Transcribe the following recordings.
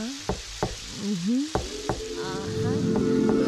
Uh-huh. Mm-hmm. Uh-huh.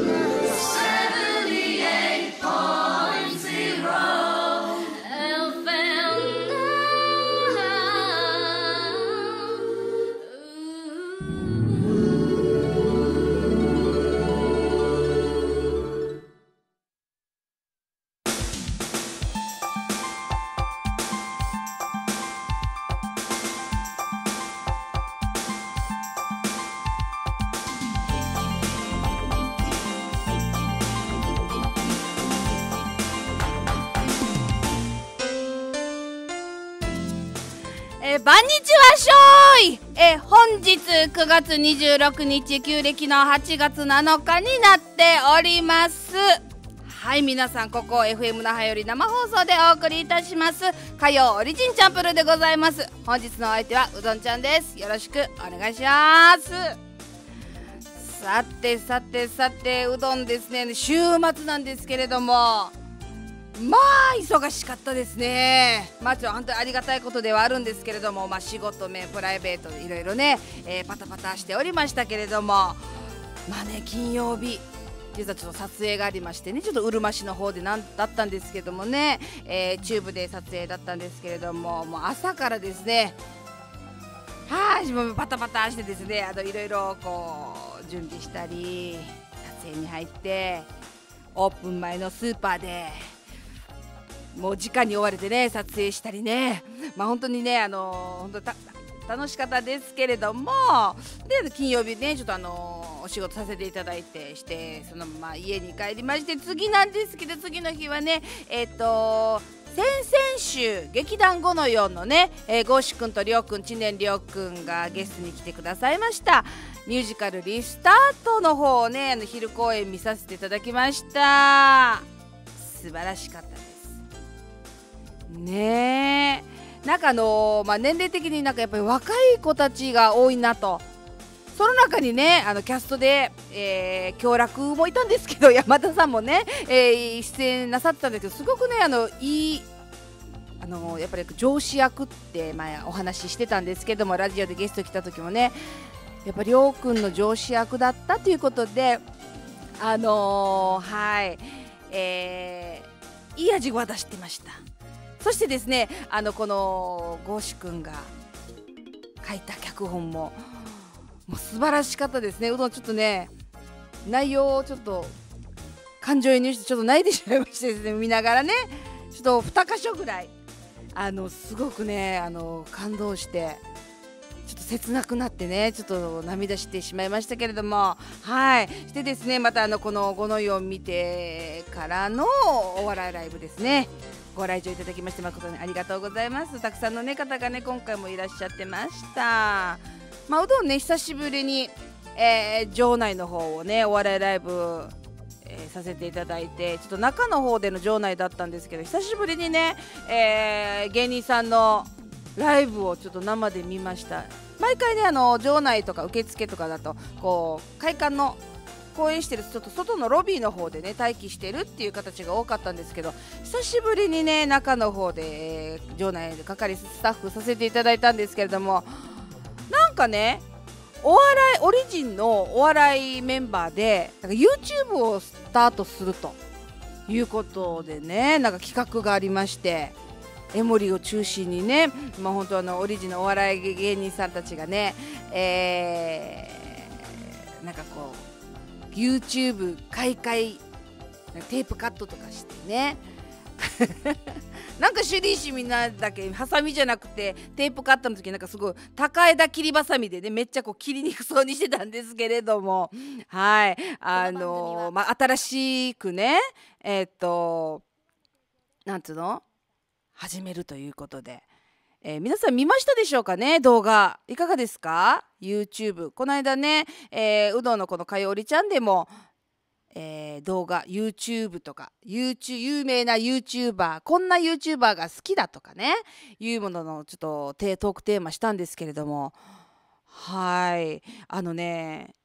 9月26日旧暦の8月7日になっておりますはい皆さんここ FM 那覇より生放送でお送りいたします火曜オリジンチャンプルでございます本日のお相手はうどんちゃんですよろしくお願いしますさてさてさてうどんですね週末なんですけれどもまあ忙しかったですねまあちょ本当にありがたいことではあるんですけれどもまあ仕事面プライベートいろいろね、えー、パタパタしておりましたけれどもまあね金曜日実はちょっと撮影がありましてねちょっとうるま市の方でなんだったんですけどもね、えー、チューブで撮影だったんですけれどももう朝からですねはいもパタパタしてですねあのいろいろこう準備したり撮影に入ってオープン前のスーパーでもう時間に追われてね撮影したりねまあ本当にねあの本当楽しかったですけれどもで金曜日ねちょっとあのお仕事させていただいてしてそのまま家に帰りまして次なんですけど次の日はねえっ、ー、と先々週劇団5の4のね、えー、ゴーシュ君とりょうくん知念りょうくんがゲストに来てくださいましたミュージカル「リスタート」の方をねあの昼公演見させていただきました素晴らしかったですねえなんかあのー、まあ、年齢的になんかやっぱり若い子たちが多いなとその中にねあのキャストで、えー、楽もいたんですけど 山田さんもね、えー、出演なさったんですけどすごくねあのいいあのやっぱり上司役って前お話ししてたんですけどもラジオでゲスト来た時もねやっぱりょうくんの上司役だったということであのー、はい、えー、いい味は出してました。そしてですねあのこのゴーシュ君が書いた脚本ももう素晴らしかったですねうどんちょっとね内容をちょっと感情移入してちょっと泣いてしまいましてですね見ながらねちょっと2箇所ぐらいあのすごくねあの感動してちょっと切なくなってねちょっと涙してしまいましたけれどもはいしてですねまたあのこの「五の湯」を見てからのお笑いライブですねご来場いただきまして誠にありがとうございますたくさんの、ね、方がね今回もいらっしゃってましたまあ、おどんね久しぶりに、えー、場内の方をねお笑いライブ、えー、させていただいてちょっと中の方での場内だったんですけど久しぶりにね、えー、芸人さんのライブをちょっと生で見ました毎回ねあの場内とか受付とかだとこう会館の公演してるちょっと外のロビーの方でね待機してるっていう形が多かったんですけど久しぶりにね中の方で、え場内で係スタッフさせていただいたんですけれどもなんかねお笑いオリジンのお笑いメンバーでなんか YouTube をスタートするということでねなんか企画がありましてエモリを中心にね、まあ、本当あのオリジンのお笑い芸人さんたちがね、えー、なんかこう YouTube 開会テープカットとかしてね なんか主人リみんなだけハサミじゃなくてテープカットの時なんかすごい高枝切りばさみでねめっちゃこう切りにくそうにしてたんですけれどもはいあのまあ、新しくねえっ、となんつうの始めるということでえー、皆さん見ましたでしょうかね動画いかがですか YouTube この間ね、えー、うどんのこのかよおりちゃんでも、えー、動画 YouTube とか YouTube 有名な YouTuber こんな YouTuber が好きだとかねいうもののちょっとトークテーマしたんですけれどもはいあのね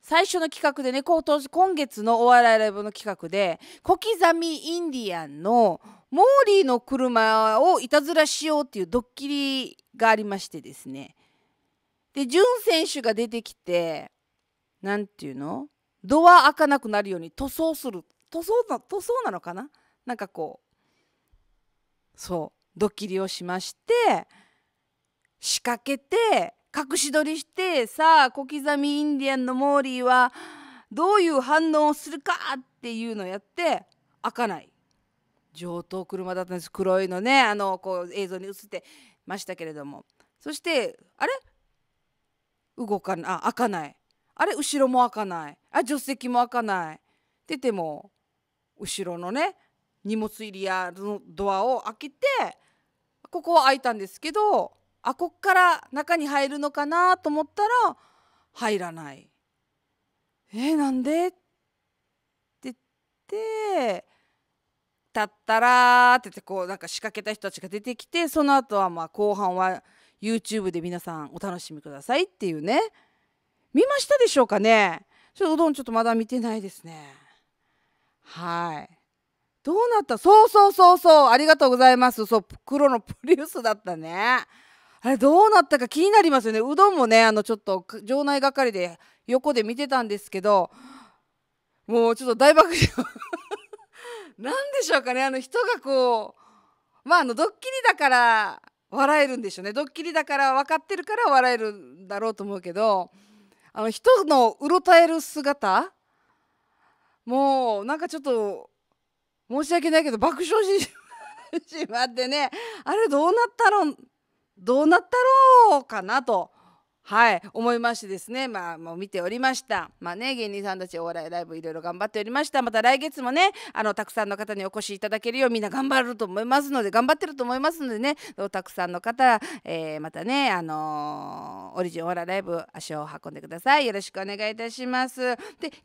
最初の企画でね今月のお笑いライブの企画で小刻みインディアンのモーリーの車をいたずらしようっていうドッキリがありましてですねで潤選手が出てきて何ていうのドア開かなくなるように塗装する塗装な塗装なのかななんかこうそうドッキリをしまして仕掛けて隠し撮りしてさあ小刻みインディアンのモーリーはどういう反応をするかっていうのをやって開かない上等車だったんです黒いのねあのこう映像に映ってましたけれどもそしてあれ動かないあ開かないあれ後ろも開かないあ助手席も開かない出ても後ろのね荷物入りやのドアを開けてここは開いたんですけどあこっから中に入るのかなと思ったら入らない。えー、なんでって言って「たったら」ってってこうなんか仕掛けた人たちが出てきてその後はまあ後半は YouTube で皆さんお楽しみくださいっていうね見ましたでしょうかねちょっとうどんちょっとまだ見てないですねはいどうなったそうそうそうそうありがとうございますそう黒のプリウスだったねあれどうなったか気になりますよねうどんもねあのちょっと場内係で横で見てたんですけどもうちょっと大爆笑何でしょうかねあの人がこうまああのドッキリだから笑えるんでしょうねドッキリだから分かってるから笑えるんだろうと思うけどあの人のうろたえる姿もうなんかちょっと申し訳ないけど爆笑して しまってねあれどうなったろどうなったろうかなとはい思いましてですねまあもう見ておりましたまあね芸人さんたちお笑いライブいろいろ頑張っておりましたまた来月もねあのたくさんの方にお越しいただけるようみんな頑張ると思いますので頑張ってると思いますのでねたくさんの方、えー、またねあのー、オリジンお笑いライブ足を運んでくださいよろしくお願いいたしますで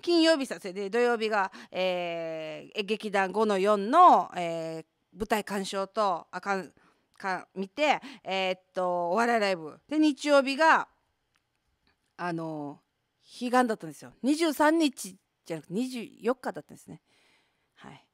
金曜日させて土曜日が、えー、劇団5の4の、え舞台鑑賞とあかんか見てえっとお笑いライブで日曜日が「あの悲願だったんですよ23日じゃなくて24日だったんですねはい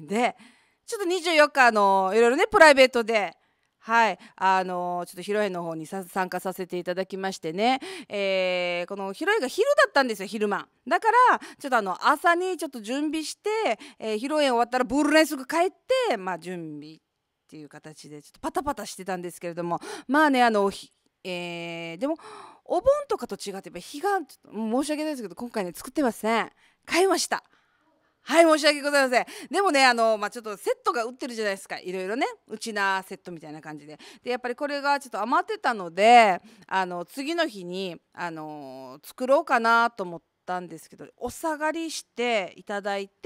でちょっと24日あのいろいろねプライベートではいあのちょっと披露宴の方に参加させていただきましてね、えー、この披露宴が昼だったんですよ昼間だからちょっとあの朝にちょっと準備して、えー、披露宴終わったらブールレンスぐ帰ってまあ準備っていう形でちょっとパタパタしてたんですけれどもまあねあのえー、でもお盆とかと違って日がちょっと申し訳ないですけど今回ね作ってません買いましたはい申し訳ございませんでもねあの、まあ、ちょっとセットが売ってるじゃないですかいろいろねうちなセットみたいな感じででやっぱりこれがちょっと余ってたのであの次の日にあの作ろうかなと思ったんですけどお下がりしていただいて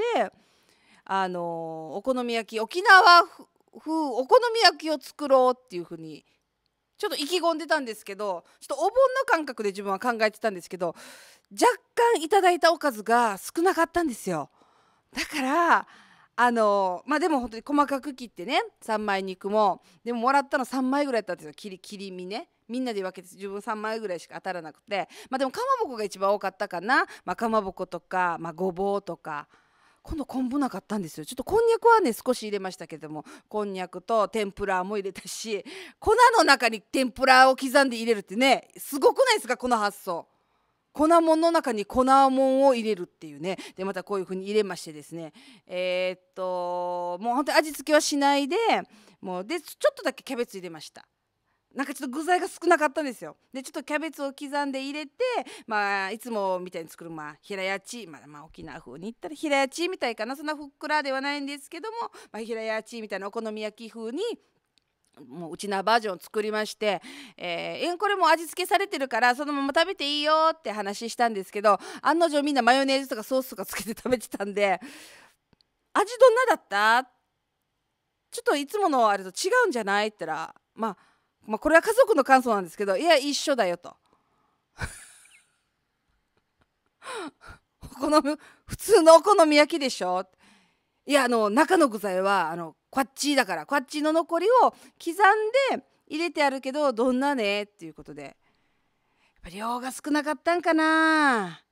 あのお好み焼き沖縄風お好み焼きを作ろうっていうふうにちょっと意気込んでたんですけどちょっとお盆の感覚で自分は考えてたんですけど若干いただいたおかずが少なかったんですよだからあのまあでも本当に細かく切ってね3枚肉もでももらったの3枚ぐらいだったんですよ切り切り身ねみんなで分けて自分3枚ぐらいしか当たらなくてまあでもかまぼこが一番多かったかな、まあ、かまぼことか、まあ、ごぼうとか今度昆布なかったんですよちょっとこんにゃくはね少し入れましたけどもこんにゃくと天ぷらも入れたし 粉の中に天ぷらを刻んで入れるってねすごくないですかこの発想。粉もんの中に粉もんを入れるっていうねでまたこういう風に入れましてですねえー、っともう本当に味付けはしないでもうでちょっとだけキャベツ入れましたなんかちょっと具材が少なかったんですよでちょっとキャベツを刻んで入れてまあいつもみたいに作るまあ平屋チまあ、まあ、沖縄風に言ったら平屋チみたいかなそんなふっくらではないんですけども、まあ、平屋チみたいなお好み焼き風にもううちなバージョン作りまして、えー、これも味付けされてるからそのまま食べていいよって話したんですけど案の定みんなマヨネーズとかソースとかつけて食べてたんで味どんなだったちょっといつものあれと違うんじゃないって言ったらまあまあ、これは家族の感想なんですけどいや一緒だよと お好み普通のお好み焼きでしょいやあの中の具材はあのこっちだからこっちの残りを刻んで入れてあるけどどんなねっていうことでやっぱ量が少なかったんかな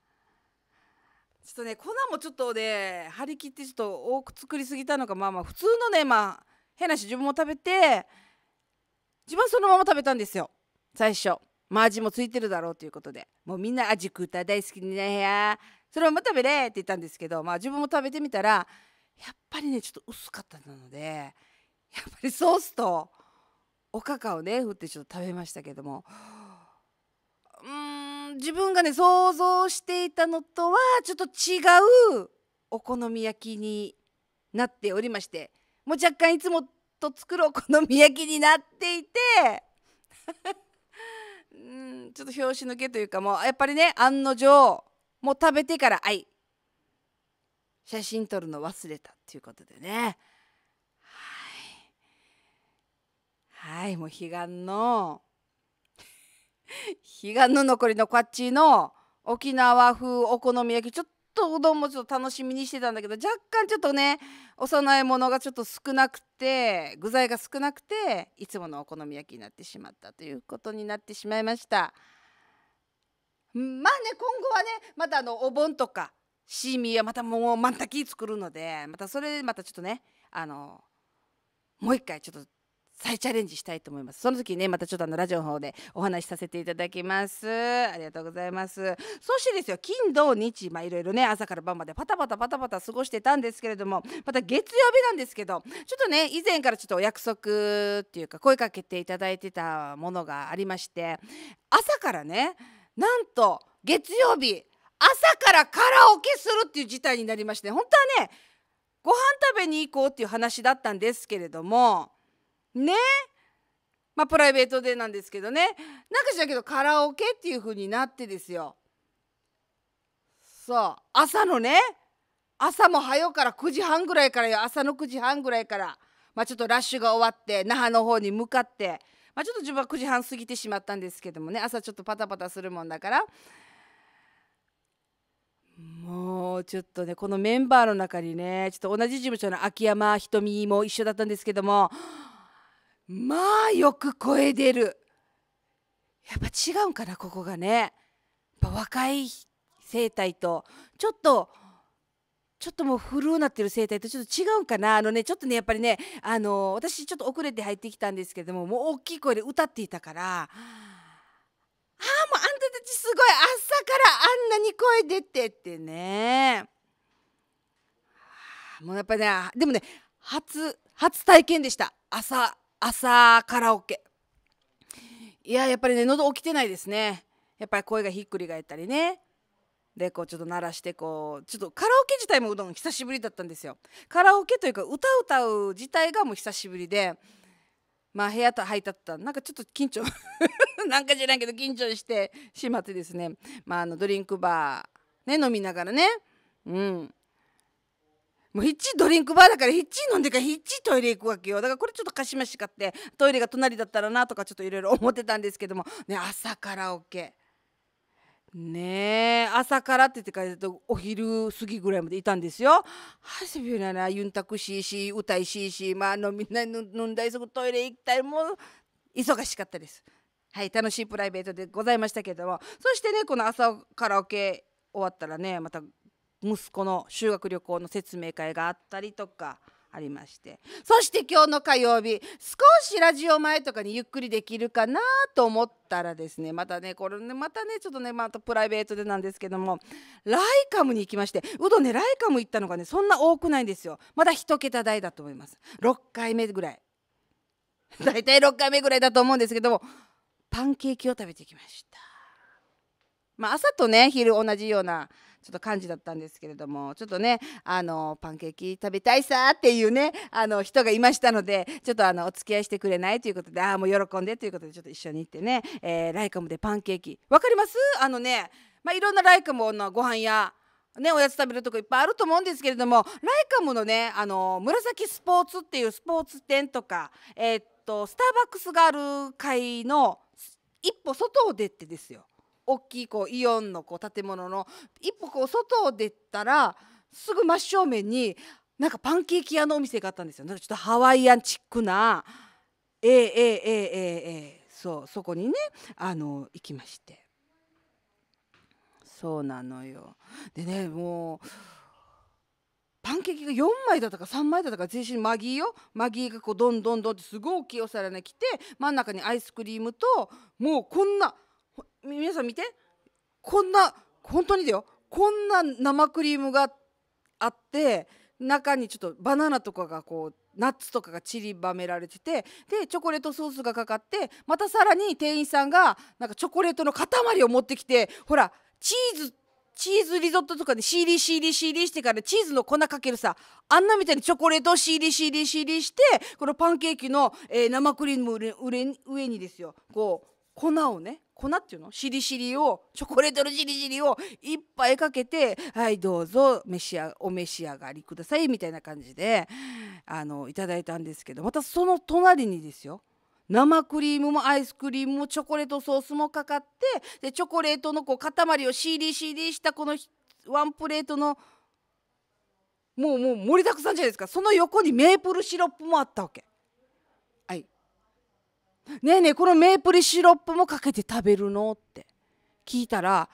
ちょっとね粉もちょっとね張り切ってちょっと多く作りすぎたのかまあまあ普通のねまあ変なし自分も食べて自分そのまま食べたんですよ最初マー味もついてるだろうということでもうみんな味食うた大好きにねやそのまま食べれって言ったんですけどまあ自分も食べてみたらやっぱりねちょっと薄かったのでやっぱりソースとおかかをね振ってちょっと食べましたけどもうん自分がね想像していたのとはちょっと違うお好み焼きになっておりましてもう若干いつもと作るお好み焼きになっていてうんちょっと拍子抜けというかもうやっぱりね案の定もう食べてから「あい写真撮るの忘れた」っていうことでねはいはいもう悲願の悲願の残りのこっちの沖縄風お好み焼きちょっとおどんもちょっと楽しみにしてたんだけど若干ちょっとねお供え物がちょっと少なくて具材が少なくていつものお好み焼きになってしまったということになってしまいました。まあね今後はねまたあのお盆とかシーミーはまたもうマンタキ作るのでまたそれでまたちょっとねあのもう一回ちょっと再チャレンジしたいと思いますその時ねまたちょっとあのラジオの方でお話しさせていただきますありがとうございますそしてですよ金土日まあいろいろね朝から晩までパタパタパタパタ過ごしてたんですけれどもまた月曜日なんですけどちょっとね以前からちょっとお約束っていうか声かけていただいてたものがありまして朝からねなんと月曜日朝からカラオケするっていう事態になりまして、本当はねご飯食べに行こうっていう話だったんですけれどもねまあプライベートでなんですけどねなんかしらけどカラオケっていう風になってですよそう朝のね朝も早うから9時半ぐらいからよ朝の9時半ぐらいから、まあ、ちょっとラッシュが終わって那覇の方に向かって、まあ、ちょっと自分は9時半過ぎてしまったんですけどもね朝ちょっとパタパタするもんだからもうちょっとねこのメンバーの中にねちょっと同じ事務所の秋山ひとみも一緒だったんですけどもまあよく声出るやっぱ違うんかなここがねやっぱ若い生態とちょっとちょっともう古うなってる生態とちょっと違うんかなあのねちょっとねやっぱりねあの私ちょっと遅れて入ってきたんですけどももう大きい声で歌っていたからああもうあんたたちすごい朝からあんなに声出てってねもうやっぱねでもね初初体験でした朝朝カラオケいややっぱりね喉起きてないですねやっぱり声がひっくり返ったりねでこうちょっと鳴らしてこうちょっとカラオケ自体もうどん久しぶりだったんですよカラオケというか歌う歌う自体がもう久しぶりでまあ部屋と入ったったなんかちょっと緊張 なんかじゃないけど緊張してしまってですねまああのドリンクバーね飲みながらねうんもうヒッチドリンクバーだからヒッチ飲んでからヒッチトイレ行くわけよだからこれちょっとかしましかってトイレが隣だったらなとかちょっといろいろ思ってたんですけどもね朝カラオケねえ朝からって言ってからとお昼過ぎぐらいまでいたんですよ。はせびならユンタクシーし歌いしーしまあのみな飲んだりすぐトイレ行ったりもう忙しかったです。はい楽しいプライベートでございましたけどもそしてねこの朝カラオケ終わったらねまた息子の修学旅行の説明会があったりとかありましてそして今日の火曜日少しラジオ前とかにゆっくりできるかなと思ったらですねまたねこれねまたねちょっとねまたプライベートでなんですけどもライカムに行きましてうどねライカム行ったのがねそんな多くないんですよまだ1桁台だと思います6回目ぐらい 大体6回目ぐらいだと思うんですけどもパンケーキを食べてきましたまあ朝とね昼同じようなちょっと感じだったんですけれどもちょっとねあのパンケーキ食べたいさっていうねあの人がいましたのでちょっとあのお付き合いしてくれないということでああもう喜んでということでちょっと一緒に行ってね、えー、ライカムでパンケーキ分かりますあのね、まあ、いろんなライカムのご飯やね、おやつ食べるとこいっぱいあると思うんですけれどもライカムのねあの紫スポーツっていうスポーツ店とか、えー、っとスターバックスがある会の一歩外を出てですよ大きいこうイオンのこう建物の一歩こう外を出たらすぐ真正面になんかパンケーキ屋のお店があったんですよ。ちょっとハワイアンチックなえー、えー、えー、ええそうそこにねあの行きまして。そうなのよでねもうパンケーキが4枚だったか3枚だったか全身マギーよマギーがこうどんどんどんってすごい大きいお皿に来て真ん中にアイスクリームともうこんな。皆さん見てこんな本当にだよこんな生クリームがあって中にちょっとバナナとかがこうナッツとかがちりばめられててでチョコレートソースがかかってまたさらに店員さんがなんかチョコレートの塊を持ってきてほらチーズチーズリゾットとかで CDCDCD してからチーズの粉かけるさあんなみたいにチョコレートを CDCDCD してこのパンケーキの、えー、生クリーム上にですよこう粉をね粉っていうのしりしりをチョコレートのしりしりをいっぱいかけて「はいどうぞ召しお召し上がりください」みたいな感じであのいただいたんですけどまたその隣にですよ生クリームもアイスクリームもチョコレートソースもかかってでチョコレートのこう塊をしりしりしたこのワンプレートのもうもう盛りだくさんじゃないですかその横にメープルシロップもあったわけ。ねえねえこのメープルシロップもかけて食べるの?」って聞いたら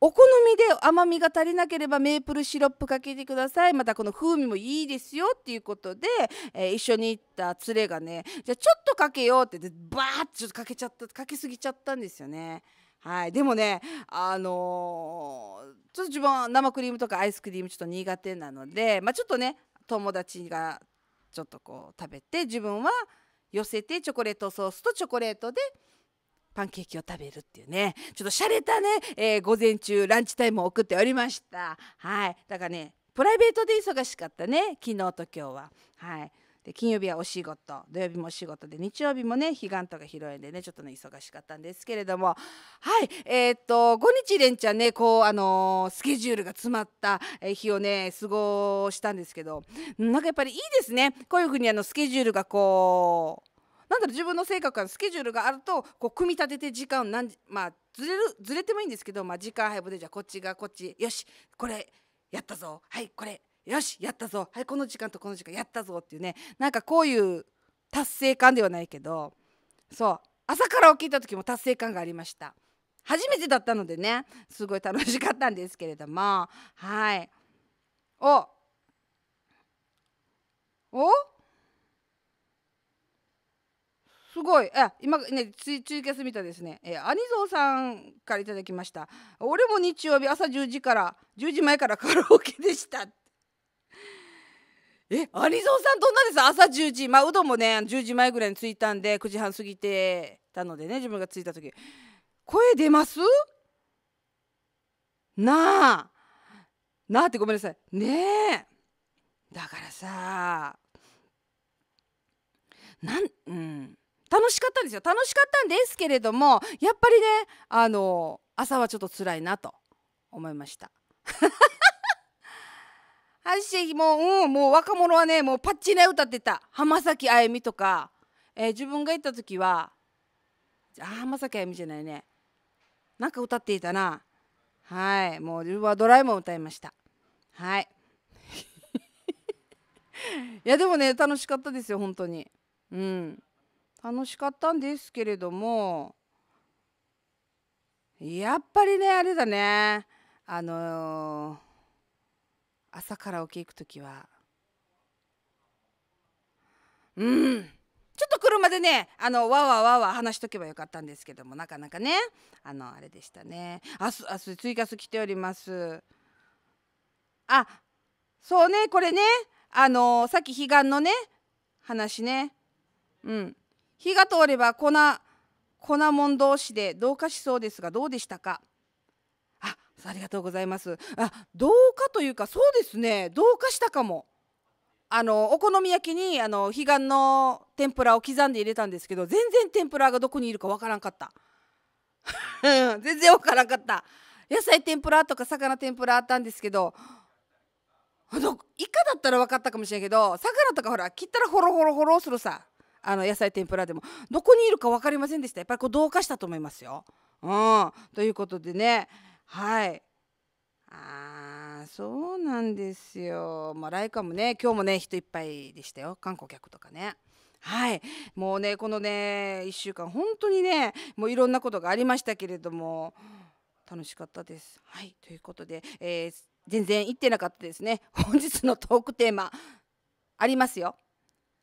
お好みで甘みが足りなければメープルシロップかけてくださいまたこの風味もいいですよっていうことで、えー、一緒に行った連れがねじゃあちょっとかけようってでバーッちょっとかけちゃったかけすぎちゃったんですよね。はい、でもね、あのー、ちょっと自分は生クリームとかアイスクリームちょっと苦手なので、まあ、ちょっとね友達がちょっとこう食べて自分は寄せてチョコレートソースとチョコレートでパンケーキを食べるっていうねちょっと洒落たね、えー、午前中ランチタイムを送っておりましたはいだからねプライベートで忙しかったね昨日と今日ははいで金曜日はお仕事土曜日もお仕事で日曜日もね彼岸とか披露宴でねちょっとね忙しかったんですけれどもはいえー、っと5日連ちゃんねこうあのー、スケジュールが詰まった日をね過ごしたんですけどなんかやっぱりいいですねこういうふうにあのスケジュールがこうなんだろう自分の性格からスケジュールがあるとこう組み立てて時間を何まあずれるずれてもいいんですけど、まあ、時間配分でじゃあこっちがこっちよしこれやったぞはいこれよしやったぞはいこの時間とこの時間やったぞっていうねなんかこういう達成感ではないけどそう朝から起きた時も達成感がありました初めてだったのでねすごい楽しかったんですけれどもはいおおすごい。あ、今ね、ツ中継みたですね。えー、アニゾさんから頂きました。俺も日曜日朝10時から、10時前からカラオケでした。えアニゾンさんどんなです朝10時まあうどんもね10時前ぐらいに着いたんで9時半過ぎてたのでね自分が着いた時声出ますなあなあってごめんなさいねえだからさなんうん楽しかったんですよ楽しかったんですけれどもやっぱりねあの朝はちょっと辛いなと思いました。あしもううんもう若者はねもうパッチね歌ってた浜崎あゆみとか、えー、自分が行った時はあ浜崎あゆみじゃないねなんか歌っていたなはいもう自分はドラえもん歌いましたはい いやでもね楽しかったですよ本当にうん楽しかったんですけれどもやっぱりねあれだねあのー朝カラオケ行く時はうんちょっと車でねあのわわわわ話しとけばよかったんですけどもなかなかねあのあれでしたねあすあすツイキャス来ておりますあそうねこれねあのさっき彼岸のね話ねうん火が通れば粉粉もん同士で同化しそうですがどうでしたかありがとうございます。あ、同化というか、そうですね、同化したかも。あのお好み焼きにあの彼岸の天ぷらを刻んで入れたんですけど、全然天ぷらがどこにいるかわからんかった。全然わからんかった。野菜天ぷらとか魚天ぷらあったんですけど。あのイカだったら分かったかもしれんけど魚とかほら切ったらホロホロホロするさあの野菜天ぷらでもどこにいるか分かりませんでしたやっぱりこう同化したと思いますよ。うん、ということでねはい。ああ、そうなんですよ。まあ、ライカもね、今日もね、人いっぱいでしたよ。観光客とかね。はい。もうね、このね、1週間、本当にね、もういろんなことがありましたけれども、楽しかったです。はい。ということで、えー、全然行ってなかったですね。本日のトークテーマ、ありますよ。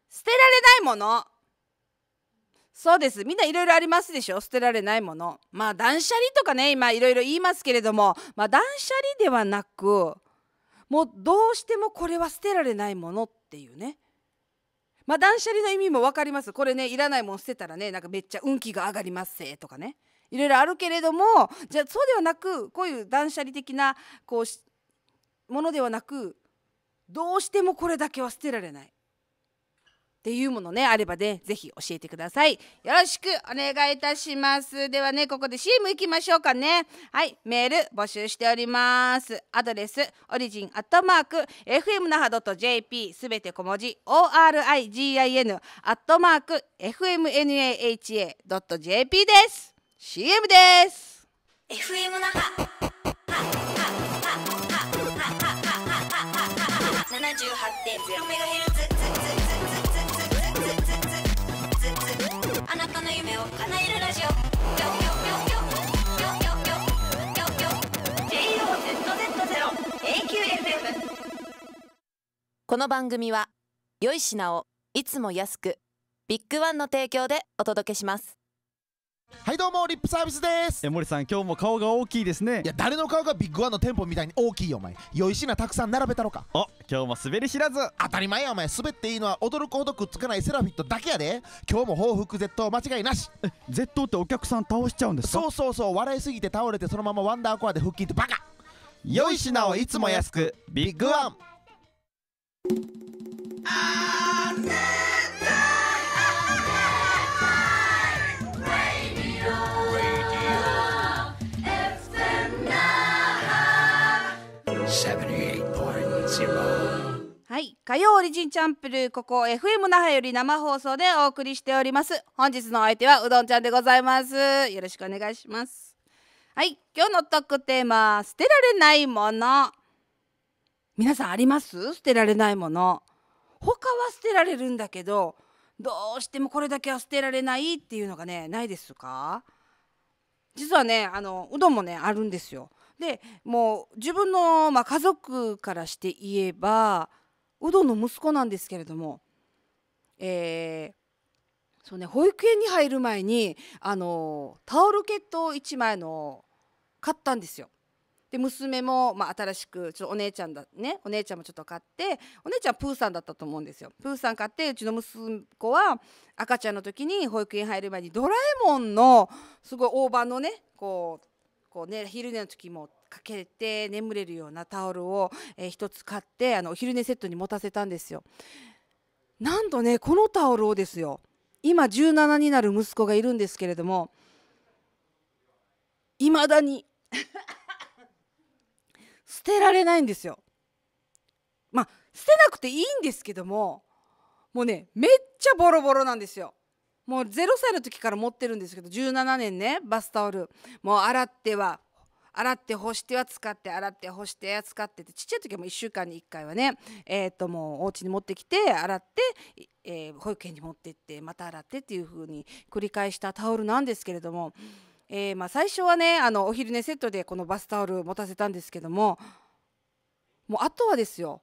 捨てられないものそうですみんないろいろありますでしょ捨てられないものまあ断捨離とかね今いろいろ言いますけれども、まあ、断捨離ではなくもうどうしてもこれは捨てられないものっていうねまあ断捨離の意味も分かりますこれねいらないもん捨てたらねなんかめっちゃ運気が上がりますせとかねいろいろあるけれどもじゃあそうではなくこういう断捨離的なこうものではなくどうしてもこれだけは捨てられないっていうものねあればねぜひ教えてくださいよろしくお願いいたしますではねここで CM いきましょうかねはいメール募集しておりますアドレスオリジンアットマーク FM 那覇 .jp すべて小文字 origin アットマーク fmnaha.jp です CM です FM 那覇78.0メガヘこの番組は良い品をいつも安くビッグワンの提供でお届けしますはいどうもリップサービスですえ森さん今日も顔が大きいですねいや誰の顔がビッグワンの店舗みたいに大きいよお前良い品たくさん並べたろかお今日も滑り知らず当たり前やお前滑っていいのは驚くほどくっつかないセラフィットだけやで今日も報復 Z を間違いなし Z ってお客さん倒しちゃうんですかそうそうそう笑いすぎて倒れてそのままワンダーコアで腹筋ってバカ良い品をいつも安くビッグワンはい火曜オリジンチャンプルここ FM 那覇より生放送でお送りしております本日の相手はうどんちゃんでございますよろしくお願いしますはい今日の特テーマ捨てられないもの皆さんあります捨てられないもの他は捨てられるんだけどどうしてもこれだけは捨てられないっていうのがねないですか実はねあのうどんもねあるんですよでもう自分の、まあ、家族からして言えばうどんの息子なんですけれどもえー、そうね保育園に入る前にあのタオルケット1枚の買ったんですよで娘も、まあ、新しくちょっとお姉ちゃんだねお姉ちゃんもちょっと買ってお姉ちゃんプーさんだったと思うんですよプーさん買ってうちの息子は赤ちゃんの時に保育園入る前にドラえもんのすごい大判のねこうこうね昼寝の時もかけて眠れるようなタオルを一、えー、つ買ってあのお昼寝セットに持たせたんですよ。なんとねこのタオルをですよ今17になる息子がいるんですけれどもいまだに捨てられないんですよ。まあ捨てなくていいんですけどももうねめっちゃボロボロなんですよ。もう0歳の時から持ってるんですけど17年ねバスタオルもう洗っては洗って干しては使って洗って干しては使ってってちっちゃい時はもう1週間に1回はねえともうお家に持ってきて洗って、え保育園に持ってってまた洗ってっていう風に繰り返したタオルなんですけれども。えー、まあ、最初はねあのお昼寝セットでこのバスタオル持たせたんですけどももうあとはですよ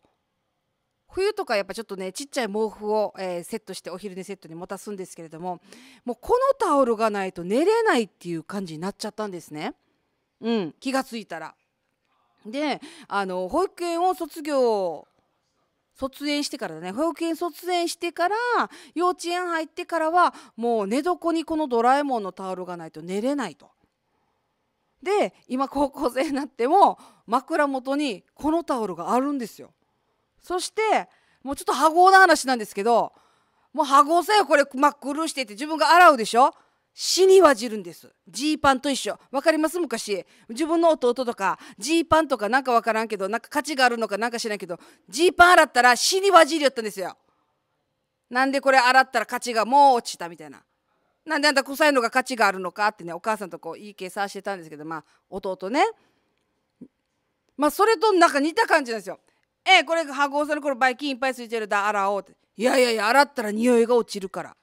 冬とかやっぱちょっとねちっちゃい毛布を、えー、セットしてお昼寝セットに持たすんですけれどももうこのタオルがないと寝れないっていう感じになっちゃったんですね、うん、気がついたら。であの保育園を卒業卒園してからだね保育園卒園してから幼稚園入ってからはもう寝床にこのドラえもんのタオルがないと寝れないと。で今高校生になっても枕元にこのタオルがあるんですよ。そしてもうちょっと羽子の話なんですけどもう羽子さよこれ真っ黒してて自分が洗うでしょ死にわじるんです。ジーパンと一緒。わかります昔。自分の弟とか、ジーパンとかなんかわからんけど、なんか価値があるのかなんか知らんけど、ジーパン洗ったら死にわじりよったんですよ。なんでこれ洗ったら価値がもう落ちたみたいな。なんであんた臭いのが価値があるのかってね、お母さんとこういい計算してたんですけど、まあ弟ね。まあそれとなんか似た感じなんですよ。ええ、これ羽うさんの頃ばい菌いっぱいついてるだ洗おうって。いやいやいや洗ったら匂いが落ちるから。っ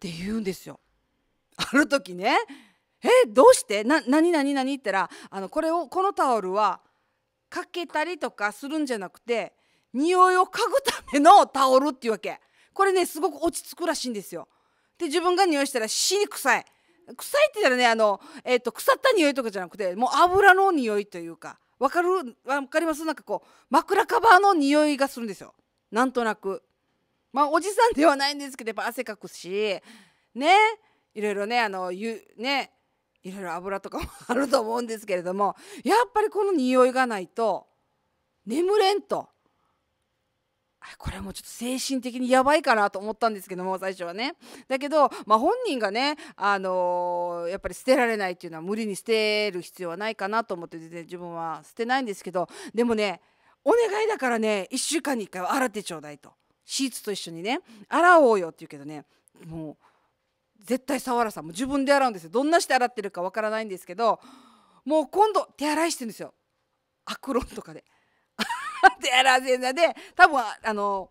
て言うんですよ。ある時ね「えどうしてな何何何?」って言ったらあのこれをこのタオルはかけたりとかするんじゃなくて匂いを嗅ぐためのタオルっていうわけこれねすごく落ち着くらしいんですよ。で自分が匂いしたら死に臭い臭いって言ったらねあの、えーと、腐った匂いとかじゃなくてもう油の匂いというか分かるわかりますなんかこう枕カバーの匂いがするんですよなんとなく。まあおじさんではないんですけどやっぱ汗かくしねいろいろねあのゆねいろいろ油とかもあると思うんですけれどもやっぱりこの匂いがないと眠れんとこれはもうちょっと精神的にやばいかなと思ったんですけども最初はねだけど、まあ、本人がね、あのー、やっぱり捨てられないっていうのは無理に捨てる必要はないかなと思ってね、自分は捨てないんですけどでもねお願いだからね1週間に1回は洗ってちょうだいとシーツと一緒にね洗おうよって言うけどねもう。絶対サワラさんも自分で洗うんですよどんなして洗ってるかわからないんですけどもう今度手洗いしてるんですよアクロンとかで 手洗い洗剤で多分あの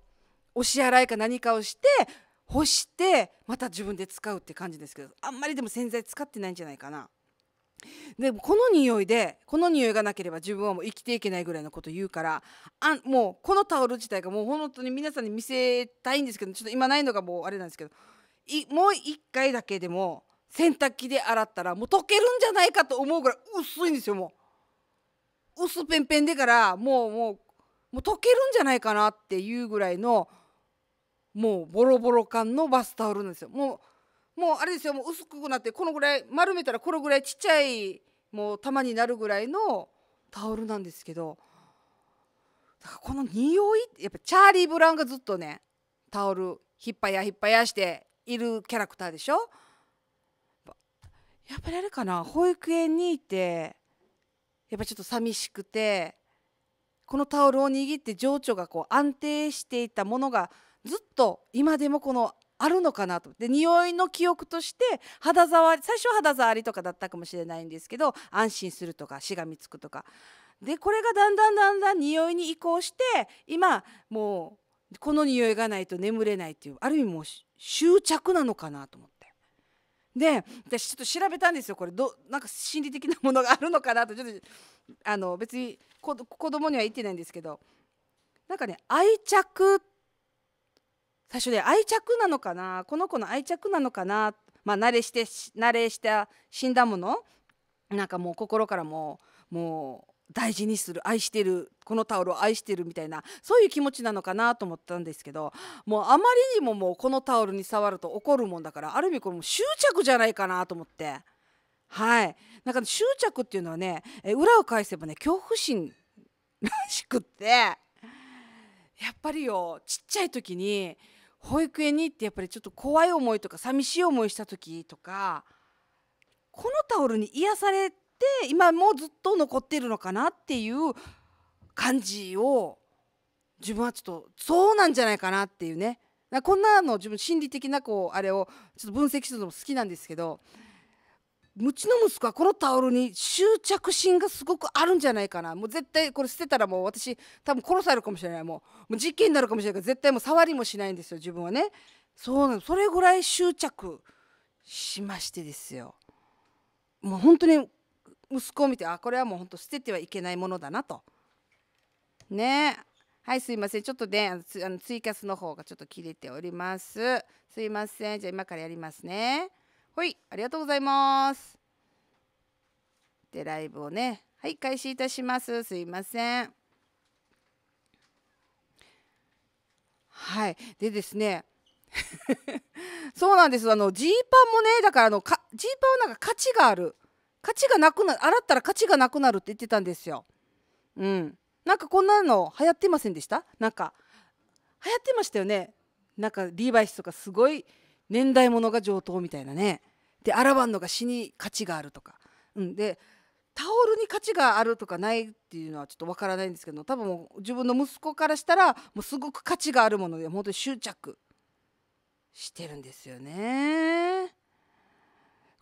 押し洗いか何かをして干してまた自分で使うって感じですけどあんまりでも洗剤使ってないんじゃないかな。でもこの匂いでこの匂いがなければ自分はもう生きていけないぐらいのこと言うからあもうこのタオル自体がもう本当に皆さんに見せたいんですけどちょっと今ないのがもうあれなんですけどもう一回だけでも洗濯機で洗ったらもう溶けるんじゃないかと思うぐらい薄いんですよもう薄ペンペンでからもうもうもう溶けるんじゃないかなっていうぐらいのもうボロボロ感のバスタオルなんですよもうもうあれですよもう薄くなってこのぐらい丸めたらこのぐらいちっちゃいもう玉になるぐらいのタオルなんですけどだからこの匂いやっぱチャーリー・ブラウンがずっとねタオル引っ張や引っ張やしているキャラクターでしょやっぱりあれかな保育園にいてやっぱちょっと寂しくてこのタオルを握って情緒がこう安定していたものがずっと今でもこのあるのかなとで匂いの記憶として肌触り最初は肌触りとかだったかもしれないんですけど安心するとかしがみつくとかでこれがだんだんだんだん匂いに移行して今もうこの匂いがないと眠れないっていうある意味もう執着なのかなと思って。で私ちょっと調べたんですよこれどなんか心理的なものがあるのかなとちょっとあの別に子供には言ってないんですけどなんかね愛着最初で愛着なのかなこの子の愛着なのかなまあ慣れして慣れした死んだものなんかもう心からもうも大事にする愛してるこのタオルを愛してるみたいなそういう気持ちなのかなと思ったんですけどもうあまりにももうこのタオルに触ると怒るもんだからある意味これも執着じゃないかなと思って。はい、なんか執着っていうのはね裏を返せばね恐怖心らしくってやっぱりよちっちゃい時に保育園に行ってやっぱりちょっと怖い思いとか寂しい思いした時とかこのタオルに癒されって今もずっと残ってるのかなっていう感じを自分はちょっとそうなんじゃないかなっていうねこんなの自分心理的なこうあれをちょっと分析するのも好きなんですけどうちの息子はこのタオルに執着心がすごくあるんじゃないかなもう絶対これ捨てたらもう私多分殺されるかもしれないもうもう実験になるかもしれないから絶対もう触りもしないんですよ自分はねそうなのそれぐらい執着しましてですよもう本当に息子を見てあこれはもうほんと捨ててはいけないものだなとねはいすいませんちょっとねあのツあのツイキャスの方がちょっと切れておりますすいませんじゃあ今からやりますねほいありがとうございますでライブをねはい開始いたしますすいませんはいでですね そうなんですあのジーパンもねだからあのジーパンはなんか価値がある価値がなくな洗ったら価値がなくなるって言ってたんですよ。うん、なんかこんなの流行ってませんでしたなんか流行ってましたよねなんかリーバイスとかすごい年代物が上等みたいなねで洗わんのが死に価値があるとか、うん、でタオルに価値があるとかないっていうのはちょっとわからないんですけど多分もう自分の息子からしたらもうすごく価値があるもので本当に執着してるんですよね。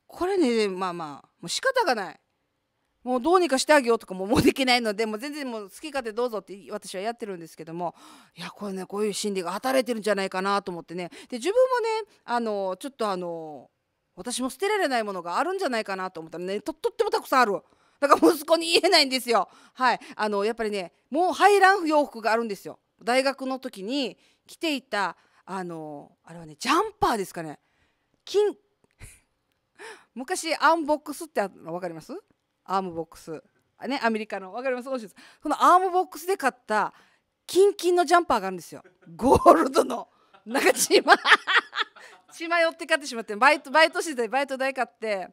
これねまあまあもう仕方がないもうどうにかしてあげようとかももうできないのでもう全然もう好き勝手どうぞって私はやってるんですけどもいやこれねこういう心理が働いてるんじゃないかなと思ってねで自分もねあのちょっとあの私も捨てられないものがあるんじゃないかなと思ったらねとってもたくさんあるだから息子に言えないんですよはいあのやっぱりねもう入らん洋服があるんですよ大学の時に着ていたあのあれはねジャンパーですかね金昔アームボックスってあるの分かりますアームボックスねアメリカの分かりますそのアームボックスで買ったキンキンのジャンパーがあるんですよゴールドのなんか血ま 血迷って買ってしまってバイトバイトしてバイト代買って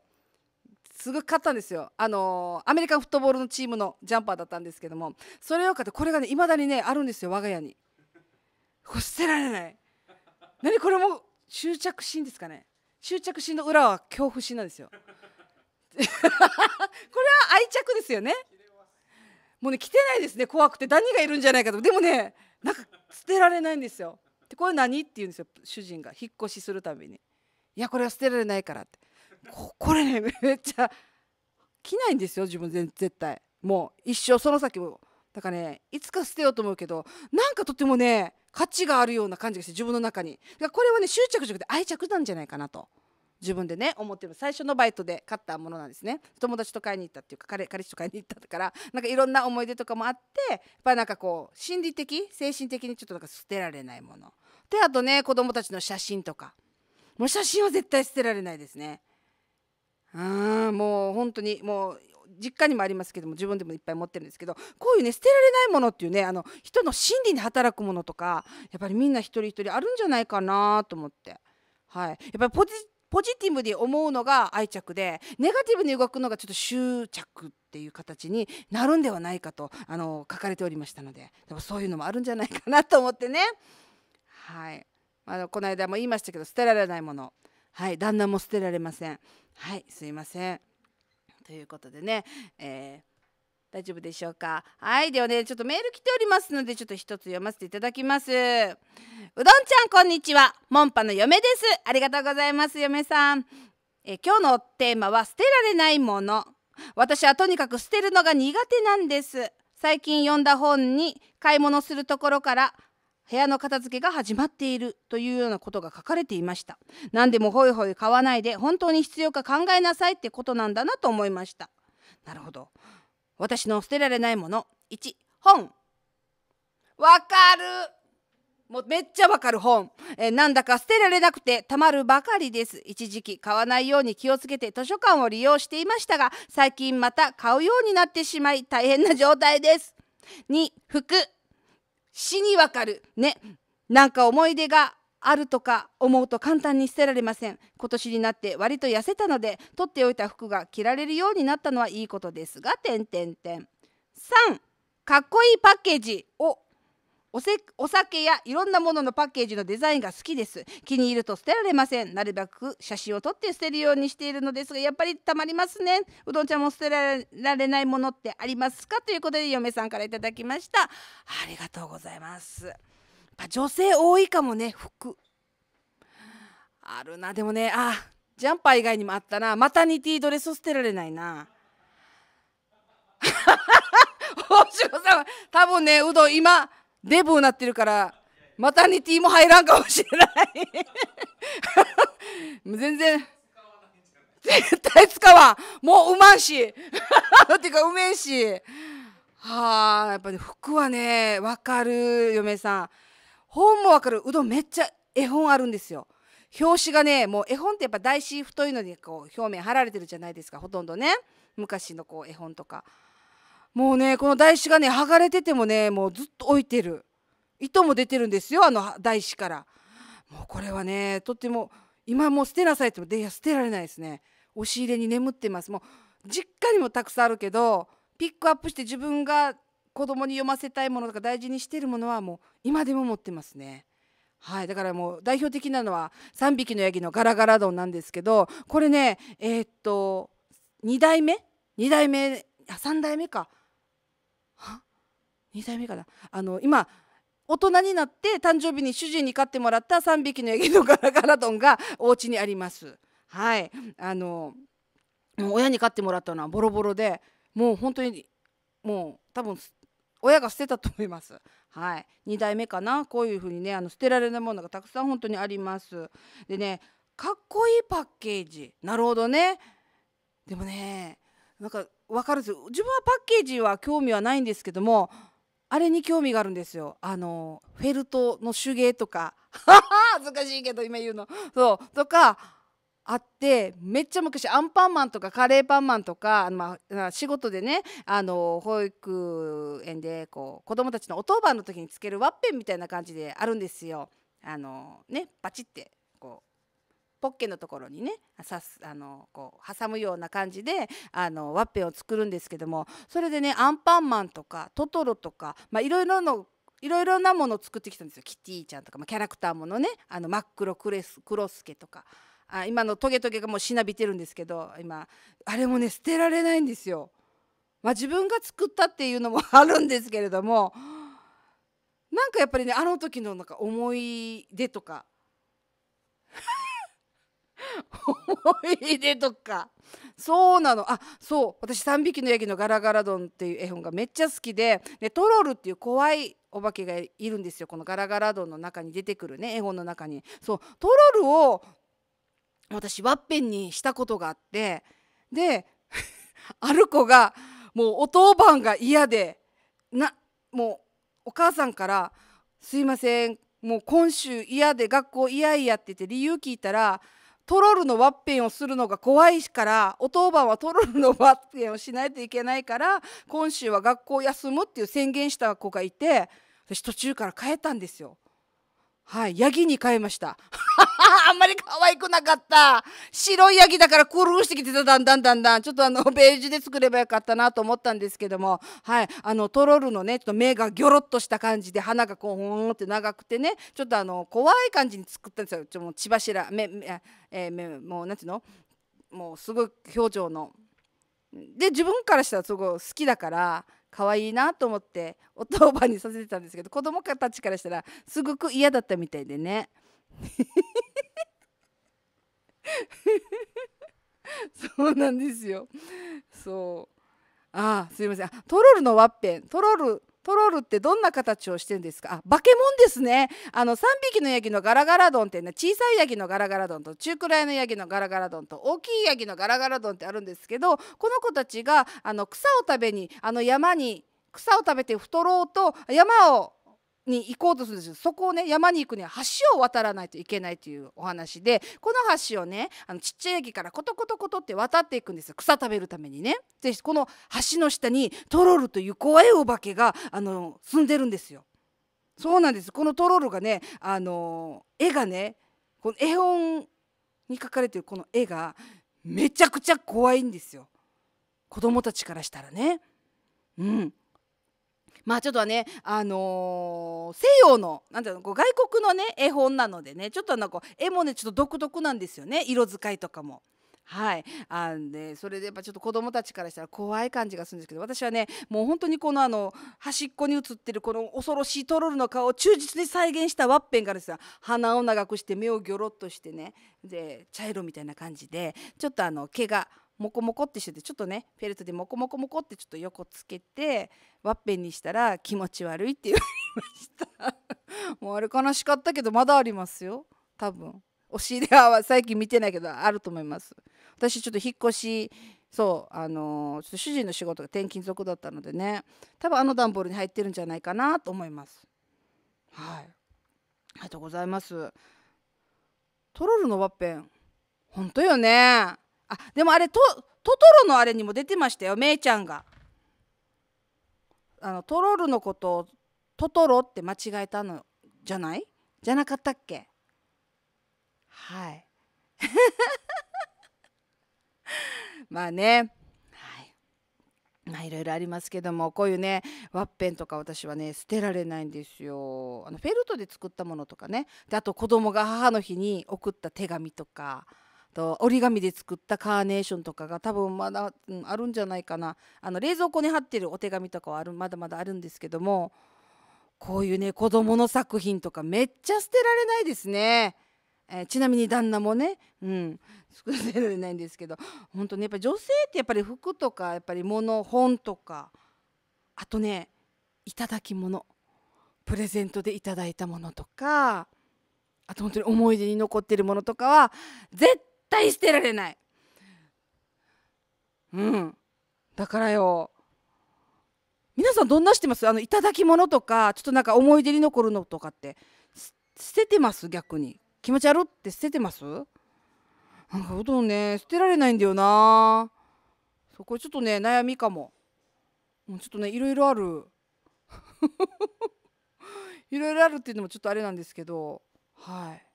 すごく買ったんですよあのアメリカンフットボールのチームのジャンパーだったんですけどもそれを買ってこれがねいまだにねあるんですよ我が家にこれ捨てられない何これも執着心ですかね執着心の裏は恐怖心なんですよ これは愛着ですよねもうね来てないですね怖くてダニがいるんじゃないかとでもねなんか捨てられないんですよでこれ何って言うんですよ主人が引っ越しするたびにいやこれは捨てられないからってここれねめっちゃ来ないんですよ自分絶対もう一生その先もだからねいつか捨てようと思うけどなんかとってもね価値があるような感じがして自分の中にだからこれはね執着じゃなくて愛着なんじゃないかなと自分でね思ってる最初のバイトで買ったものなんですね友達と買いに行ったっていうか彼彼氏と買いに行ったからなんかいろんな思い出とかもあってやっぱなんかこう心理的精神的にちょっとなんか捨てられないものであとね子供たちの写真とかもう写真は絶対捨てられないですねあーもう本当にもう実家にもありますけども自分でもいっぱい持ってるんですけどこういうね捨てられないものっていうねあの人の心理に働くものとかやっぱりみんな一人一人あるんじゃないかなと思って、はい、やっぱりポジポジティブに思うのが愛着でネガティブに動くのがちょっと執着っていう形になるんではないかとあの書かれておりましたのででもそういうのもあるんじゃないかなと思ってね。はい、あのこの間も言いましたけど捨てられないもの、はい、旦那も捨てられません。はい、すいません。ということでね、えー大丈夫でしょうかはいではねちょっとメール来ておりますのでちょっと一つ読ませていただきますうどんちゃんこんにちはモンパの嫁ですありがとうございます嫁さんえ今日のテーマは捨てられないもの私はとにかく捨てるのが苦手なんです最近読んだ本に買い物するところから部屋の片付けが始まっているというようなことが書かれていました何でもホイホイ買わないで本当に必要か考えなさいってことなんだなと思いましたなるほど私の捨てられないもの1本わかるもうめっちゃわかる本、えなんだか捨てられなくてたまるばかりです一時期買わないように気をつけて図書館を利用していましたが最近また買うようになってしまい大変な状態です2服死にわかる。ね。なんか思い出があるとか思うと簡単に捨てられません今年になって割と痩せたので取っておいた服が着られるようになったのはいいことですが点点点3かっこいいパッケージをおせお酒やいろんなもののパッケージのデザインが好きです気に入ると捨てられませんなるべく写真を撮って捨てるようにしているのですがやっぱりたまりますねうどんちゃんも捨てられないものってありますかということで嫁さんから頂きましたありがとうございます女性多いかもね服あるなでもねあジャンパー以外にもあったなマタニティドレス捨てられないな 大城さん多分ねうどん今デブになってるからマタニティも入らんかもしれない 全然絶対使わんもううまんし てかうめえしはあやっぱり、ね、服はね分かる嫁さん本も分かるうどんめっちゃ絵本あるんですよ表紙がねもう絵本ってやっぱ台紙太いのにこう表面貼られてるじゃないですかほとんどね昔のこう絵本とか。もうねこの台紙がね剥がれててもねもうずっと置いてる糸も出てるんですよあの台紙からもうこれはねとっても今もう捨てなさいってもいや捨てられないですね押し入れに眠ってますもう実家にもたくさんあるけどピックアップして自分が子供に読ませたいものとか大事にしてるものはもう今でも持ってますね。はい、だからもう代表的なのは「3匹のヤギのガラガラ丼」なんですけどこれねえー、っと2代目2代目あ3代目か2歳目かなあの今大人になって誕生日に主人に飼ってもらった3匹のヤギのガラガラ丼がお家にあります。はいあの親に飼ってもらったのはボロボロでもう本当にもう多分親が捨てたと思います。はい、2代目かなこういうふうにねあの捨てられないものがたくさん本当にあります。でねかっこいいパッケージなるほどねでもねなんか分かるんです自分はパッケージは興味はないんですけどもあれに興味があるんですよ。あのフェルトの手芸とか 恥ずかしいけど今言うのそうとかあってめっちゃ昔アンパンマンとかカレーパンマンとか、まあ、仕事でねあの保育園でこう子供たちのお当番の時につけるワッペンみたいな感じであるんですよ。あのねバチってポッケのところにねすあのこう挟むような感じであのワッペンを作るんですけどもそれでねアンパンマンとかトトロとか、まいろいろのいろいろなものを作ってきたんですよキティちゃんとか、まあ、キャラクターものねあの真っ黒クレスクロスケとかあ今のトゲトゲがもうしなびてるんですけど今あれもね捨てられないんですよ。まあ、自分が作ったっていうのも あるんですけれどもなんかやっぱりねあの時のなんか思い出とか思い出とかそうなのあそう私「3匹のヤギのガラガラドン」っていう絵本がめっちゃ好きででトロルっていう怖いお化けがいるんですよこの「ガラガラドン」の中に出てくるね絵本の中に。そうトロルを私ワッペンにしたことがあってで ある子がもうお当番が嫌でなもうお母さんから「すいませんもう今週嫌で学校嫌いや」ってって理由聞いたら「トロルのワッペンをするのが怖いからお当番はトロルのワッペンをしないといけないから今週は学校休むっていう宣言した子がいて私途中から変えたんですよ。はい、ヤギに変えました。あんまり可愛くなかった。白いヤギだからクールしてきてた、だんだんだんだん。ちょっとあの、ベージュで作ればよかったなと思ったんですけども、はい。あの、トロルのね、ちょっと目がギョロっとした感じで、鼻がこう、ほんって長くてね、ちょっとあの、怖い感じに作ったんですよ。ちょっと血柱、目、目、えー、目、もう、なんていうのもう、すごい表情の。で、自分からしたらすごい好きだから、可愛いなと思ってお当番にさせてたんですけど子供たちからしたらすごく嫌だったみたいでね。そうなんですよ。そう。ああ、すいません。トロルのワッペン。トロル、トロルってどんな形をしてるんですかあ、バケモンですね。あの、3匹のヤギのガラガラ丼ってね、小さいヤギのガラガラ丼と、中くらいのヤギのガラガラ丼と、大きいヤギのガラガラ丼ってあるんですけど、この子たちが、あの、草を食べに、あの、山に、草を食べて太ろうと、山をに行こうとするんですよそこをね山に行くには橋を渡らないといけないというお話でこの橋をねあのちっちゃい駅からコトコトコトって渡っていくんですよ草食べるためにね。でこの橋の下にトロルという怖いお化けがあの住んでるんですよ。そうなんですこのトロルがねあの絵がねこの絵本に描かれてるこの絵がめちゃくちゃ怖いんですよ子供たちからしたらね。うん、まあちょっとはね、あのー、西洋のなんていうのこう外国のね絵本なのでねちょっとなんか絵もねちょっと独特なんですよね色使いとかも。はい、あんでそれでやっぱちょっと子供たちからしたら怖い感じがするんですけど私はねもう本当にこのあの端っこに映ってるこの恐ろしいトロルの顔を忠実に再現したワッペンがですね鼻を長くして目をギョロッとしてねで茶色みたいな感じでちょっとあの毛がモコモコってしててちょっとねフェルトでモコモコモコってちょっと横つけてワッペンにしたら気持ち悪いって言われました もうあれ悲しかったけどまだありますよ多分押し入れは最近見てないけどあると思います私ちょっと引っ越しそうあのちょっと主人の仕事が転勤族だったのでね多分あの段ボールに入ってるんじゃないかなと思いますはいありがとうございますトロルのワッペン本当よねあでもあれトトロのあれにも出てましたよめいちゃんがあのトロールのことをトトロって間違えたのじゃないじゃなかったっけはい まあねまあいろいろありますけどもこういうねワッペンとか私はね捨てられないんですよあのフェルトで作ったものとかねであと子供が母の日に送った手紙とかと折り紙で作ったカーネーションとかが多分まだ、うん、あるんじゃないかなあの冷蔵庫に貼ってるお手紙とかはあるまだまだあるんですけどもこういうね子どもの作品とかめっちゃ捨てられないですね。えー、ちなみに旦那もね、うん、作てられないんですけど本当にやっぱ女性ってやっぱり服とかやっぱり物本とかあとねいただき物プレゼントでいただいたものとかあと本当に思い出に残ってるものとかは絶対捨てられないうんだからよ皆さんどんなしてますあの頂き物とかちょっとなんか思い出に残るのとかって捨ててます逆に気持ち悪って捨ててますなんかうどんね捨てられないんだよなそこちょっとね悩みかももうちょっとねいろいろある いろいろあるっていうのもちょっとあれなんですけどはい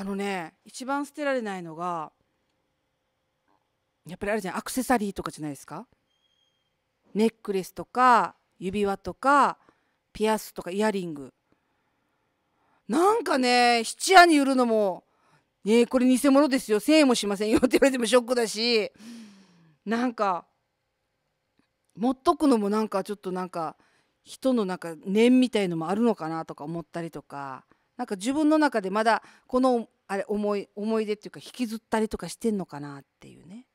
あのね一番捨てられないのがやっぱりあれじゃんアクセサリーとかじゃないですかネックレスとか指輪とかピアスとかイヤリングなんかね質屋に売るのも、ね、これ偽物ですよ1000円もしませんよって 言われてもショックだしなんか持っとくのもなんかちょっとなんか人のなんか念みたいのもあるのかなとか思ったりとか。なんか自分の中でまだこのあれ思い思い出っていうか引きずったりとかしてんのかなっていうね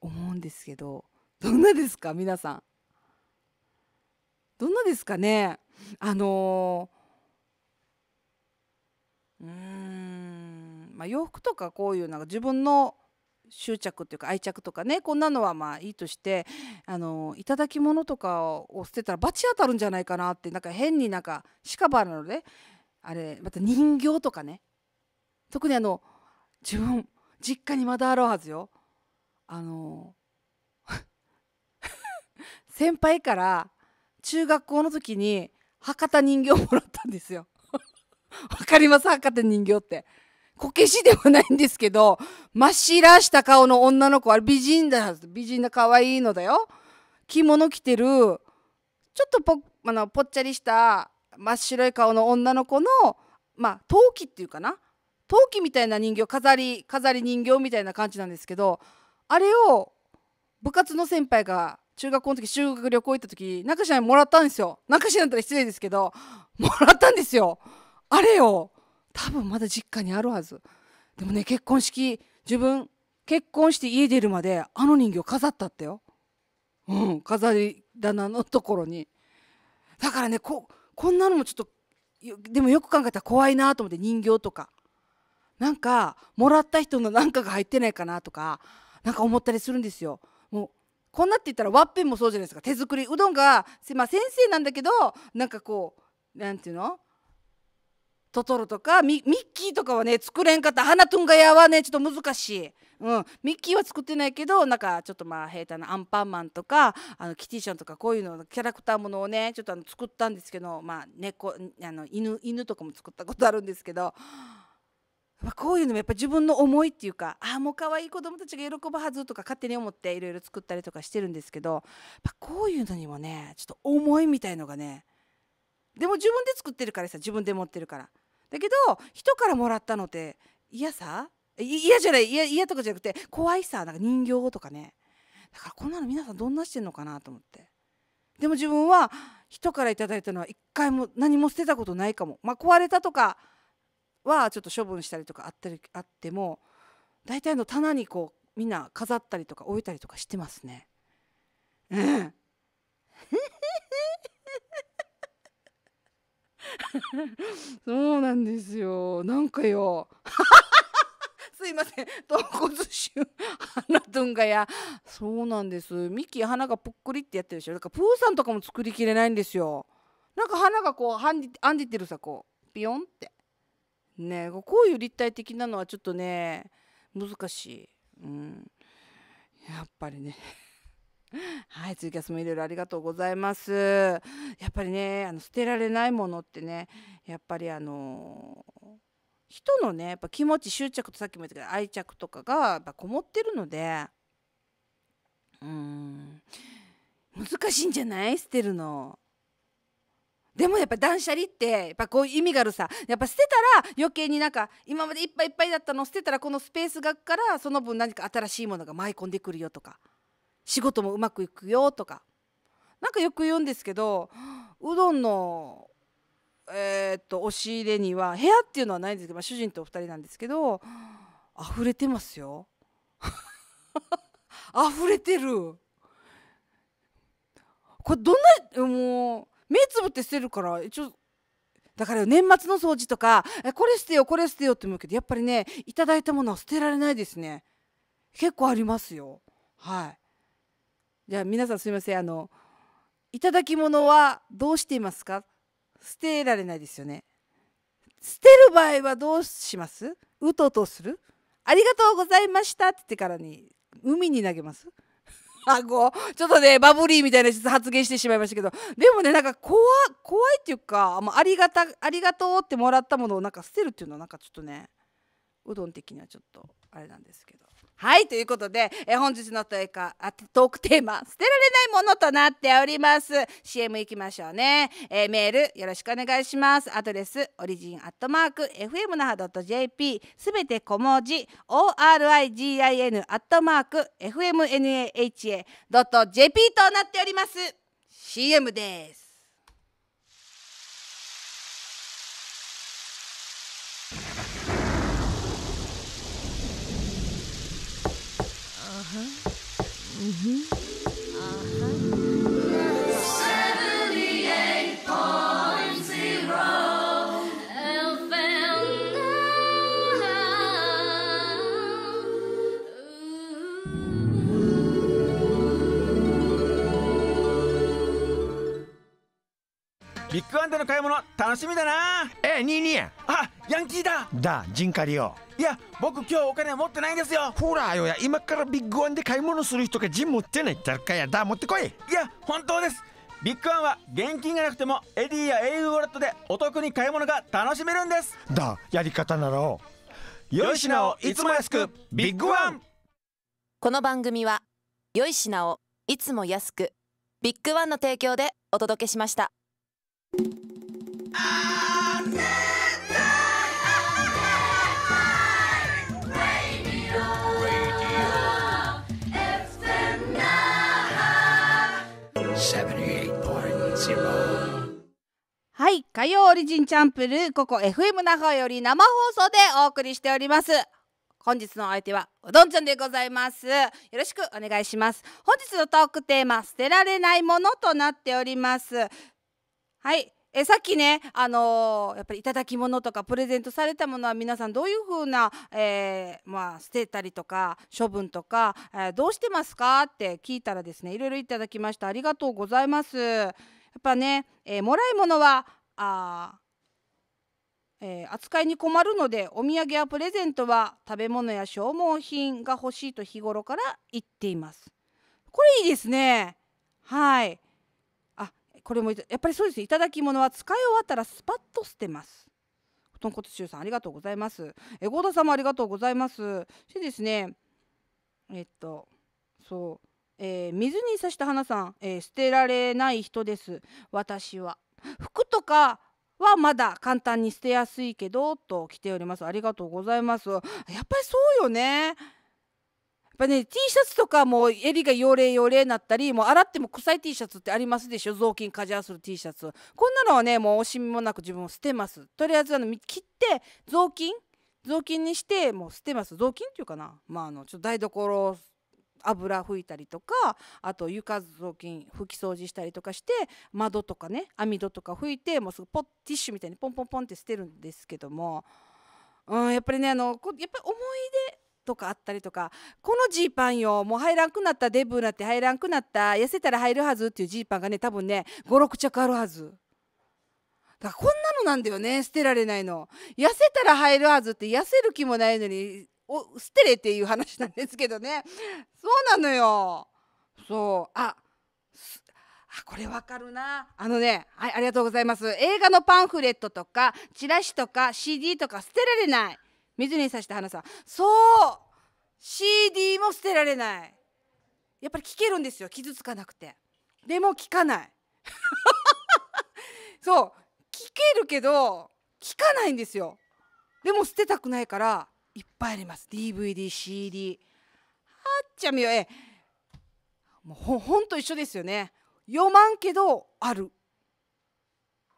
思うんですけどどんなですか皆さんどんなですかねあのー、うんまあ洋服とかこういうなんか自分の執着っていうか愛着とかねこんなのはまあいいとしてあのいただき物とかを捨てたら罰当たるんじゃないかなってなんか変になんか屍なのであれまた人形とかね特にあの自分実家にまだあるはずよあの 先輩から中学校の時に博多人形をもらったんですよ わかります博多人形って。こけしではないんですけど、真っ白した顔の女の子は美人だ。美人だ、可愛いのだよ。着物着てる、ちょっとぽあのぽっちゃりした真っ白い顔の女の子の、まあ、陶器っていうかな。陶器みたいな人形、飾り、飾り人形みたいな感じなんですけど、あれを部活の先輩が中学校の時修学旅行行った時中島にもらったんですよ中市だんたら失礼ですけどもらったんですよあれを。多分まだ実家にあるはずでもね結婚式自分結婚して家出るまであの人形飾ったってよ、うん、飾り棚のところにだからねここんなのもちょっとでもよく考えたら怖いなと思って人形とかなんかもらった人のなんかが入ってないかなとかなんか思ったりするんですよもうこんなって言ったらワッペンもそうじゃないですか手作りうどんが、まあ、先生なんだけどなんかこうなんていうのトトロとかミッキーとかはね作れんかった花トゥンガヤはねちょっと難しい、うん、ミッキーは作ってないけどなんかちょっとまあ平坦なアンパンマンとかあのキティちゃんとかこういうのキャラクターものをねちょっとあの作ったんですけどまあ猫あの犬犬とかも作ったことあるんですけど。まあ、こういうのもやっぱ自分の思いっていうかああもう可愛い子供たちが喜ぶはずとか勝手に思っていろいろ作ったりとかしてるんですけど、まこういうのにもねちょっと思いみたいのがねでも自分で作ってるからさ自分で持ってるからだけど人からもらったのって嫌さ嫌じゃない嫌とかじゃなくて怖いさなんか人形とかねだからこんなの皆さんどんなしてんのかなと思ってでも自分は人から頂いたのは一回も何も捨てたことないかもまあ壊れたとかはちょっと処分したりとかあったりあっても大体の棚にこうみんな飾ったりとか置いたりとかしてますねうん そうなんですよなんかよ すいません豚骨臭花とんがやそうなんですミキ花がぽっくりってやってるでしょだからプーさんとかも作りきれないんですよなんか花がこう編んであんでてるさこうピヨンってねこういう立体的なのはちょっとね難しいうんやっぱりね はい、ツイキャスもいろいろありがとうございます。やっぱりね、あの捨てられないものってね、やっぱりあの人のね、やっぱ気持ち執着とさっきも言ったけど愛着とかがやっぱこもってるので、うん、難しいんじゃない捨てるの。でもやっぱ断捨離ってやっぱこういう意味があるさやっぱ捨てたら余計になんか今までいっぱいいっぱいだったの捨てたらこのスペースがからその分何か新しいものが舞い込んでくるよとか仕事もうまくいくよとかなんかよく言うんですけどうどんのえー、っと押し入れには部屋っていうのはないんですけど、まあ、主人とお二人なんですけど溢れてますよ 溢れてるこれどんなもう目つぶって捨てるから一応だから年末の掃除とかこれ捨てよこれ捨てよって思うけどやっぱりねいただいたものは捨てられないですね結構ありますよはいじゃあ皆さんすみませんあのいただき物はどうしていますか捨てられないですよね捨てる場合はどうしますうとうとするありがとうございましたって言ってからに海に投げます あこうちょっとねバブリーみたいな発言してしまいましたけどでもねなんか怖怖いっていうかもうありがたありがとうってもらったものをなんか捨てるっていうのはなんかちょっとねうどん的にはちょっとあれなんですけど。はいということで、え本日のトークテーマ捨てられないものとなっております CM いきましょうね、えメールよろしくお願いしますアドレスオリジンアットマーク FM ット .jp すべて小文字 origin アットマーク FMNAHA.jp となっております CM です Uh-huh. Mm-hmm. ビッグワンでの買い物楽しみだなえニーニーあヤンキーだだジンカリオいや僕今日お金持ってないんですよほらよや今からビッグワンで買い物する人がジン持ってないだかやだ持ってこいいや本当ですビッグワンは現金がなくてもエディやエイウォレットでお得に買い物が楽しめるんですだやり方ならよい品をいつも安くビッグワンこの番組は良い品をいつも安くビッグワンの提供でお届けしましたはい火曜オリジンチャンプルここ FM 那覇より生放送でお送りしております本日の相手はうどんちゃんでございますよろしくお願いします本日のトークテーマ捨てられないものとなっておりますはい。えさっきね、あのー、やっぱり頂き物とかプレゼントされたものは皆さんどういうふうな、えー、まあ、捨てたりとか処分とか、えー、どうしてますかって聞いたらですねいろいろいただきましたありがとうございます。やっぱね、えもらい物はあ、え扱いに困るのでお土産やプレゼントは食べ物や消耗品が欲しいと日頃から言っています。これいいですね。はい。これもやっぱりそうですいただき物は使い終わったらスパッと捨てます豚骨中さんありがとうございますえゴーさんもありがとうございますでですねえっとそうえー、水に刺した花さん、えー、捨てられない人です私は服とかはまだ簡単に捨てやすいけどと来ておりますありがとうございますやっぱりそうよねぱね T シャツとかも襟がよれよれになったりもう洗っても臭い T シャツってありますでしょ雑巾かじわする T シャツこんなのはねもう惜しみもなく自分を捨てますとりあえずあの切って雑巾雑巾にしてもう捨てます雑巾っていうかなまああのちょっと台所油拭いたりとかあと床雑巾拭き掃除したりとかして窓とかね網戸とか拭いてもうすぐポッティッシュみたいにポンポンポンって捨てるんですけども、うん、やっぱりねあのやっぱり思い出とかあったりとかこのジーパンよもう入らんくなったデブになって入らんくなった痩せたら入るはずっていうジーパンがね多分ね56着あるはず。だからこんなのなんだよね捨てられないの痩せたら入るはずって痩せる気もないのにお捨てれっていう話なんですけどねそうなのよそうあこれわかるなあのねはいありがとうございます映画のパンフレットとかチラシとか CD とか捨てられない水にさして花さんそう CD も捨てられないやっぱり聞けるんですよ傷つかなくてでも聞かない そう聞けるけど聞かないんですよでも捨てたくないからいっぱいあります DVDCD はっちゃみよえもうほ本と一緒ですよね読まんけどある、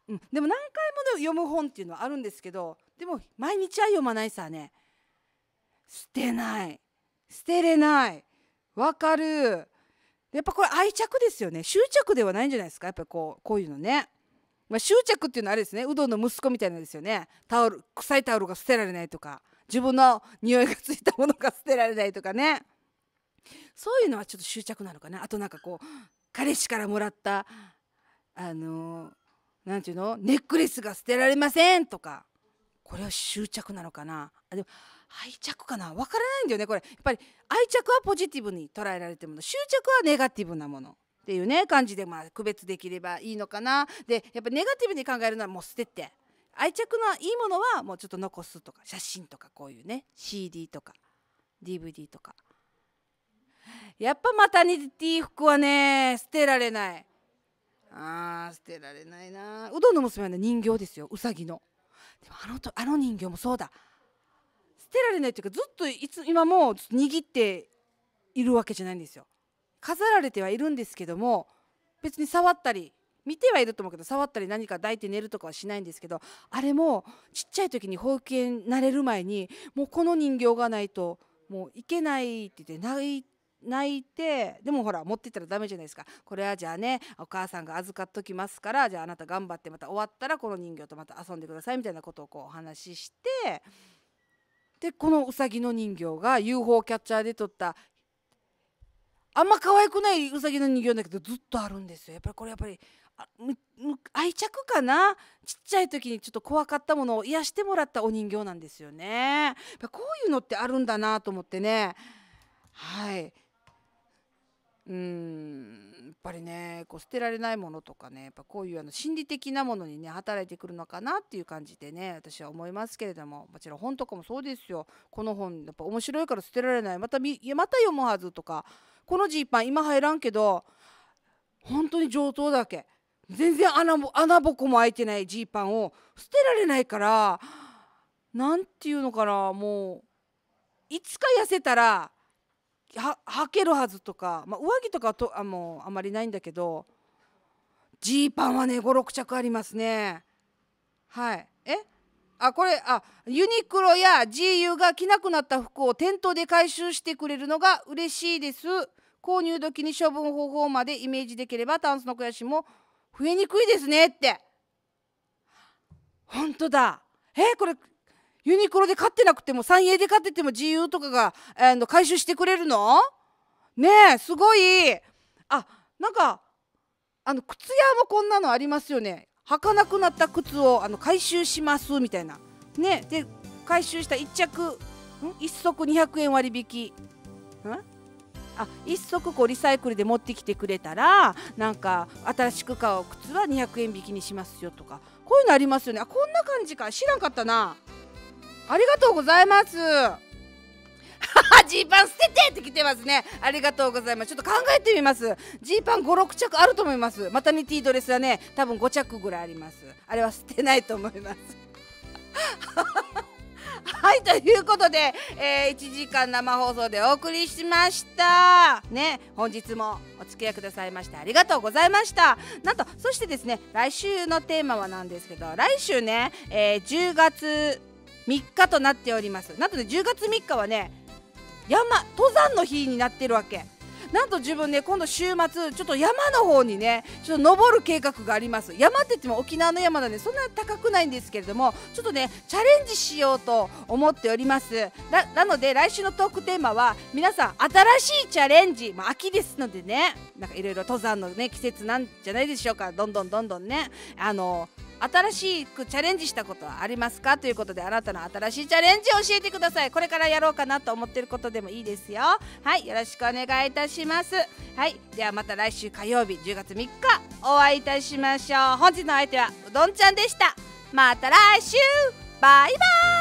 うん、でも何回も、ね、読む本っていうのはあるんですけどでも毎日は読まないさね捨てない捨てれないわかるやっぱこれ愛着ですよね執着ではないんじゃないですかやっぱこうこういうのね、まあ、執着っていうのはあれですねうどんの息子みたいなんですよねタオル臭いタオルが捨てられないとか自分の匂いがついたものが捨てられないとかねそういうのはちょっと執着なのかなあとなんかこう彼氏からもらったあの何、んて言うのネックレスが捨てられませんとかこれは執着なのかなあでも愛着かなわからないんだよねこれやっぱり愛着はポジティブに捉えられてるもの執着はネガティブなものっていうね感じでまあ区別できればいいのかなでやっぱネガティブに考えるのはもう捨てて愛着のいいものはもうちょっと残すとか写真とかこういうね CD とか DVD とかやっぱマタニティ服はね捨てられないあー捨てられないなうどんの娘はね人形ですようさぎのでもあのとあの人形もそうだ捨てられないというかずっといつ今も握っているわけじゃないんですよ飾られてはいるんですけども別に触ったり見てはいると思うけど触ったり何か抱いて寝るとかはしないんですけどあれもちっちゃい時に保育園慣れる前にもうこの人形がないともういけないって言って泣い泣いてでもほら持ってったらダメじゃないですかこれはじゃあねお母さんが預かっときますからじゃああなた頑張ってまた終わったらこの人形とまた遊んでくださいみたいなことをこうお話ししてでこのうさぎの人形が UFO キャッチャーで撮ったあんま可愛くないうさぎの人形だけどずっとあるんですよやっぱりこれやっぱり愛着かなちっちゃい時にちょっと怖かったものを癒してもらったお人形なんですよねこういうのってあるんだなと思ってねはいうんやっぱりねこう捨てられないものとかねやっぱこういうあの心理的なものにね働いてくるのかなっていう感じでね私は思いますけれどももちろん本とかもそうですよこの本やっぱ面白いから捨てられないまたやまた読むはずとかこのジーパン今入らんけど本当に上等だけ全然穴も穴ぼこも開いてないジーパンを捨てられないから何て言うのかなもういつか痩せたらははけるはずとか、まあ、上着とかとあもうあまりないんだけどジーパンはね56着ありますねはいえあこれあユニクロや GU が着なくなった服を店頭で回収してくれるのが嬉しいです購入時に処分方法までイメージできればタンスの肥やしも増えにくいですねって本当だえこれユニクロで買ってなくても三栄で買ってても自由とかが、えー、回収してくれるのねえすごいあなんかあの靴屋もこんなのありますよね履かなくなった靴をあの回収しますみたいなねで回収した1着ん1足200円割引んあ1足こうリサイクルで持ってきてくれたらなんか新しく買う靴は200円引きにしますよとかこういうのありますよねあこんな感じか知らんかったな。ありがとうございます ジーパン捨ててって来てますねありがとうございますちょっと考えてみますジーパン56着あると思いますマタニティドレスはね多分5着ぐらいありますあれは捨てないと思います はいということで、えー、1時間生放送でお送りしましたね本日もお付き合いくださいましてありがとうございましたなんとそしてですね来週のテーマはなんですけど来週ね、えー、10月3日となっておりますなんとね10月3日はね山登山の日になってるわけなんと自分ね今度週末ちょっと山の方にねちょっと登る計画があります山って言っても沖縄の山なんでそんな高くないんですけれどもちょっとねチャレンジしようと思っておりますなので来週のトークテーマは皆さん新しいチャレンジまあ秋ですのでねなんかいろいろ登山のね季節なんじゃないでしょうかどんどんどんどんねあの新しくチャレンジしたことはありますかということであなたの新しいチャレンジを教えてくださいこれからやろうかなと思ってることでもいいですよはいよろしくお願いいたしますはいではまた来週火曜日10月3日お会いいたしましょう本日の相手はうどんちゃんでしたまた来週バイバイ